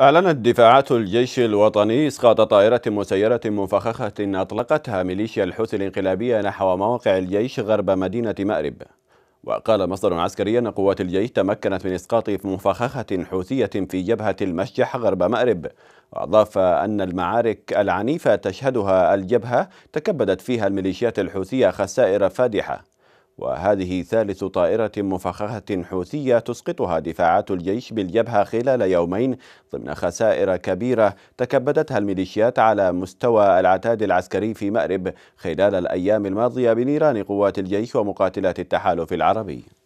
أعلنت دفاعات الجيش الوطني إسقاط طائرة مسيرة مفخخة أطلقتها ميليشيا الحوثي الانقلابية نحو مواقع الجيش غرب مدينة مأرب وقال مصدر عسكري أن قوات الجيش تمكنت من إسقاط مفخخة حوثية في جبهة المشجح غرب مأرب وأضاف أن المعارك العنيفة تشهدها الجبهة تكبدت فيها الميليشيات الحوثية خسائر فادحة وهذه ثالث طائرة مفخخة حوثية تسقطها دفاعات الجيش بالجبهة خلال يومين ضمن خسائر كبيرة تكبدتها الميليشيات على مستوى العتاد العسكري في مأرب خلال الأيام الماضية بنيران قوات الجيش ومقاتلات التحالف العربي